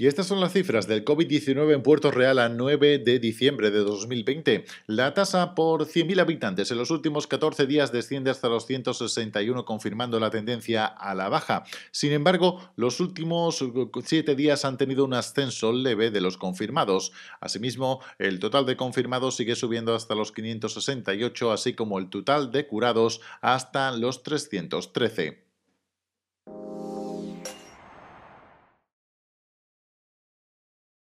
Y estas son las cifras del COVID-19 en Puerto Real a 9 de diciembre de 2020. La tasa por 100.000 habitantes en los últimos 14 días desciende hasta los 161, confirmando la tendencia a la baja. Sin embargo, los últimos 7 días han tenido un ascenso leve de los confirmados. Asimismo, el total de confirmados sigue subiendo hasta los 568, así como el total de curados hasta los 313.